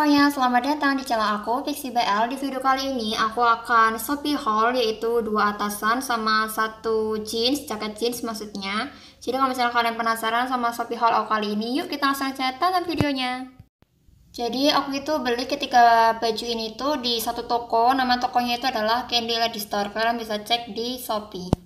semuanya, selamat datang di channel aku Pixie BL. Di video kali ini aku akan Shopee haul yaitu dua atasan sama satu jeans, jaket jeans maksudnya. Jadi kalau misalnya kalian penasaran sama Shopee haul aku kali ini, yuk kita langsung aja tonton videonya. Jadi aku itu beli ketika baju ini tuh di satu toko, nama tokonya itu adalah Candy Lady Store. Kalian bisa cek di Shopee.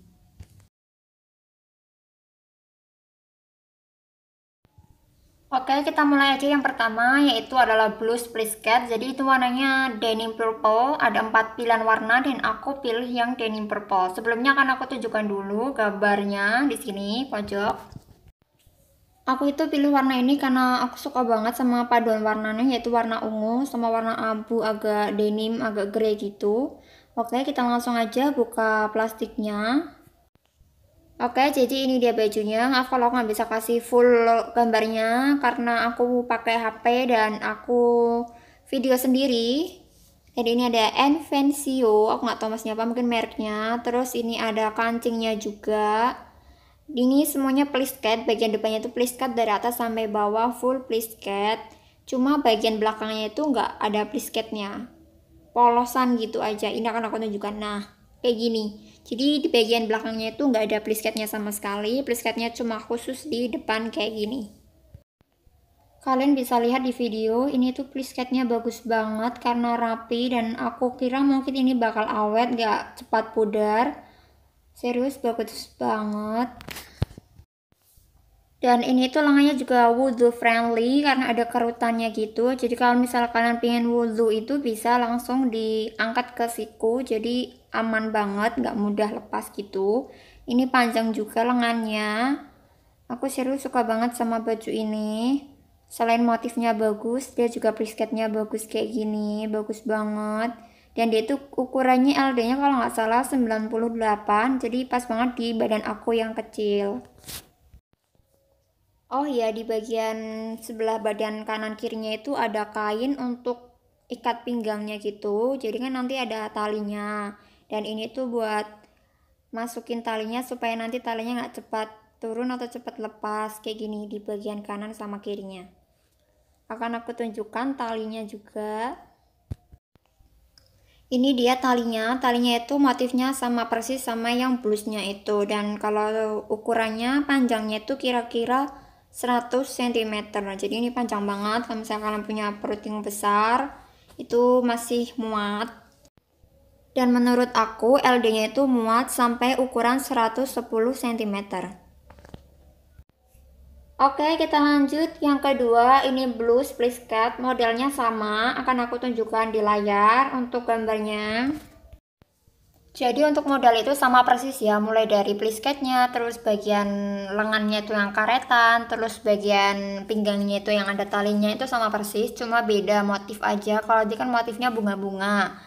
Oke, kita mulai aja yang pertama yaitu adalah blue split skirt. Jadi itu warnanya denim purple, ada empat pilihan warna dan aku pilih yang denim purple. Sebelumnya akan aku tunjukkan dulu gambarnya di sini pojok. Aku itu pilih warna ini karena aku suka banget sama paduan warnanya yaitu warna ungu sama warna abu agak denim agak grey gitu. Oke, kita langsung aja buka plastiknya. Oke, jadi ini dia bajunya. Maaf kalau nggak bisa kasih full gambarnya karena aku pakai HP dan aku video sendiri. Jadi ini ada Envencio, aku nggak tahu masnya apa, mungkin mereknya. Terus ini ada kancingnya juga. Ini semuanya plisket, bagian depannya itu plisket dari atas sampai bawah full plisket. Cuma bagian belakangnya itu nggak ada plisketnya. Polosan gitu aja, ini akan aku tunjukkan. Nah, kayak gini jadi di bagian belakangnya itu nggak ada plisketnya sama sekali plisketnya cuma khusus di depan kayak gini kalian bisa lihat di video ini tuh plisketnya bagus banget karena rapi dan aku kira mungkin ini bakal awet nggak cepat pudar serius bagus banget dan ini tuh lengannya juga wudhu friendly karena ada kerutannya gitu jadi kalau misalnya kalian pengen wudhu itu bisa langsung diangkat ke siku jadi aman banget nggak mudah lepas gitu ini panjang juga lengannya aku serius suka banget sama baju ini selain motifnya bagus dia juga brisketnya bagus kayak gini bagus banget dan dia itu ukurannya LD nya kalau nggak salah 98 jadi pas banget di badan aku yang kecil Oh ya, di bagian sebelah badan kanan kirinya itu ada kain untuk ikat pinggangnya gitu. Jadi kan nanti ada talinya. Dan ini tuh buat masukin talinya supaya nanti talinya nggak cepat turun atau cepat lepas kayak gini di bagian kanan sama kirinya. Akan aku tunjukkan talinya juga. Ini dia talinya. Talinya itu motifnya sama persis sama yang blusnya itu dan kalau ukurannya panjangnya itu kira-kira 100 cm nah, jadi ini panjang banget kalau misalnya kalian punya perut yang besar itu masih muat dan menurut aku LD nya itu muat sampai ukuran 110 cm oke kita lanjut yang kedua ini blue split cat modelnya sama akan aku tunjukkan di layar untuk gambarnya jadi untuk modal itu sama persis ya, mulai dari plisketnya, terus bagian lengannya itu yang karetan, terus bagian pinggangnya itu yang ada talinya itu sama persis, cuma beda motif aja. Kalau dia kan motifnya bunga-bunga.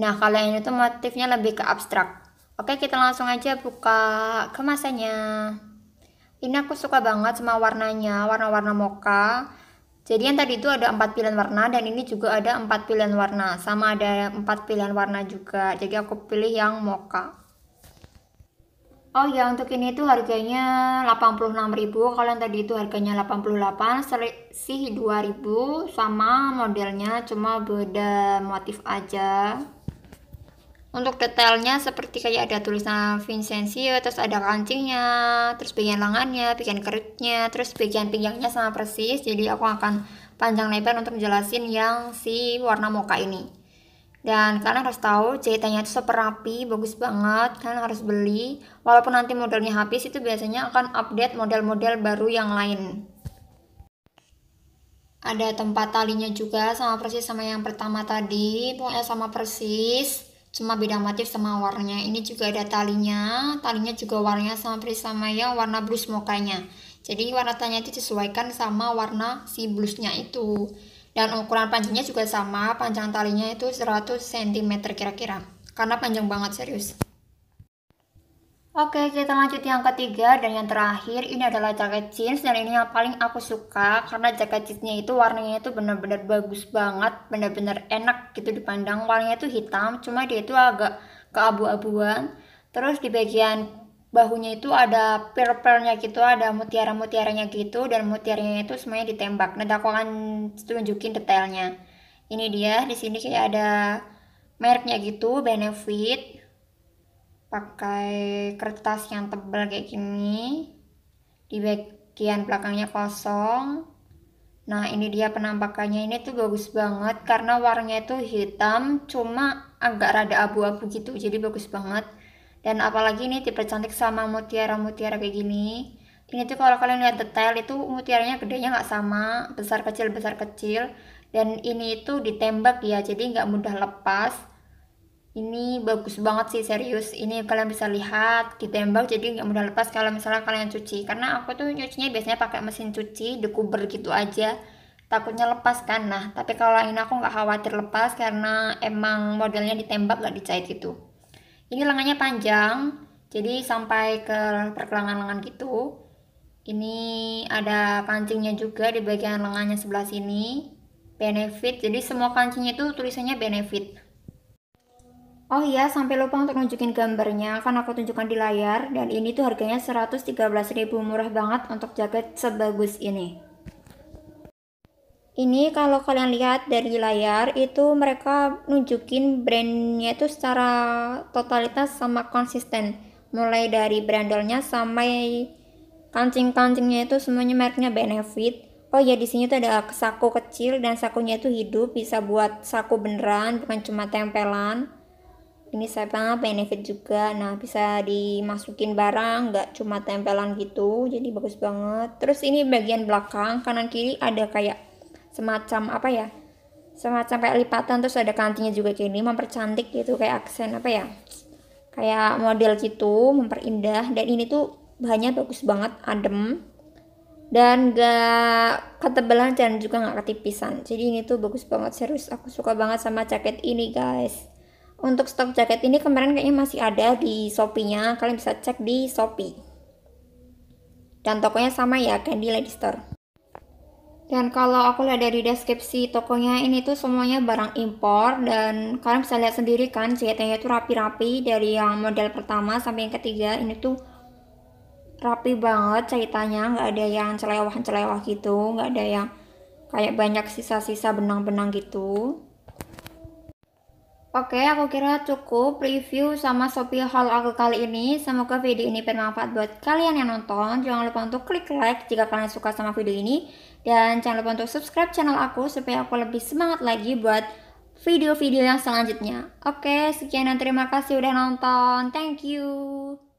Nah, kalau yang itu motifnya lebih ke abstrak. Oke, kita langsung aja buka kemasannya. Ini aku suka banget sama warnanya, warna-warna mocha. Jadi yang tadi itu ada empat pilihan warna dan ini juga ada empat pilihan warna. Sama ada empat pilihan warna juga. Jadi aku pilih yang mocha. Oh ya untuk ini itu harganya 86.000 kalau yang tadi itu harganya 88 selisih 2.000 sama modelnya cuma beda motif aja untuk detailnya seperti kayak ada tulisan Vincenzio terus ada kancingnya terus bagian lengannya bagian kerutnya terus bagian pinggangnya sama persis jadi aku akan panjang lebar untuk menjelasin yang si warna moka ini dan karena harus tahu jahitannya itu super rapi bagus banget kalian harus beli walaupun nanti modelnya habis itu biasanya akan update model-model baru yang lain ada tempat talinya juga sama persis sama yang pertama tadi pokoknya sama persis cuma beda motif sama warnanya ini juga ada talinya talinya juga warnanya sama persis sama yang warna blus mokanya jadi warna tanya itu disesuaikan sama warna si blusnya itu dan ukuran panjangnya juga sama panjang talinya itu 100 cm kira-kira karena panjang banget serius Oke, kita lanjut yang ketiga dan yang terakhir. Ini adalah jaket jeans dan ini yang paling aku suka karena jaket jeansnya itu warnanya itu benar-benar bagus banget, benar-benar enak gitu dipandang. Warnanya itu hitam, cuma dia itu agak keabu-abuan. Terus di bagian bahunya itu ada pearl-pearlnya gitu, ada mutiara-mutiaranya gitu dan mutiaranya itu semuanya ditembak. Nanti aku akan tunjukin detailnya. Ini dia, di sini kayak ada mereknya gitu, Benefit pakai kertas yang tebal kayak gini di bagian belakangnya kosong nah ini dia penampakannya ini tuh bagus banget karena warnanya itu hitam cuma agak rada abu-abu gitu jadi bagus banget dan apalagi ini dipercantik sama mutiara-mutiara kayak gini ini tuh kalau kalian lihat detail itu mutiaranya gedenya nggak sama besar kecil besar kecil dan ini itu ditembak ya jadi nggak mudah lepas ini bagus banget sih serius ini kalian bisa lihat ditembak jadi nggak mudah lepas kalau misalnya kalian cuci karena aku tuh nyucinya biasanya pakai mesin cuci dekuber gitu aja takutnya lepas kan nah tapi kalau ini aku nggak khawatir lepas karena emang modelnya ditembak nggak dicait gitu ini lengannya panjang jadi sampai ke pergelangan lengan gitu ini ada kancingnya juga di bagian lengannya sebelah sini benefit jadi semua kancingnya itu tulisannya benefit Oh iya, sampai lupa untuk nunjukin gambarnya, kan aku tunjukkan di layar, dan ini tuh harganya 113.000, murah banget untuk jaket sebagus ini. Ini kalau kalian lihat dari layar, itu mereka nunjukin brandnya itu secara totalitas sama konsisten. Mulai dari brandolnya sampai kancing-kancingnya itu semuanya mereknya Benefit. Oh iya di sini tuh ada saku kecil dan sakunya itu hidup, bisa buat saku beneran, bukan cuma tempelan ini saya benefit juga nah bisa dimasukin barang nggak cuma tempelan gitu jadi bagus banget terus ini bagian belakang kanan kiri ada kayak semacam apa ya semacam kayak lipatan terus ada kantinya juga kayak ini mempercantik gitu kayak aksen apa ya kayak model gitu memperindah dan ini tuh bahannya bagus banget adem dan gak ketebalan dan juga gak ketipisan jadi ini tuh bagus banget serius aku suka banget sama jaket ini guys untuk stok jaket ini kemarin kayaknya masih ada di Shopee-nya. Kalian bisa cek di Shopee. Dan tokonya sama ya, Candy Lady Store. Dan kalau aku lihat dari deskripsi tokonya ini tuh semuanya barang impor dan kalian bisa lihat sendiri kan jaketnya itu rapi-rapi dari yang model pertama sampai yang ketiga ini tuh rapi banget ceritanya nggak ada yang celewah-celewah gitu nggak ada yang kayak banyak sisa-sisa benang-benang gitu Oke, aku kira cukup review sama Shopee haul aku kali ini. Semoga video ini bermanfaat buat kalian yang nonton. Jangan lupa untuk klik like jika kalian suka sama video ini. Dan jangan lupa untuk subscribe channel aku supaya aku lebih semangat lagi buat video-video yang selanjutnya. Oke, sekian dan terima kasih udah nonton. Thank you.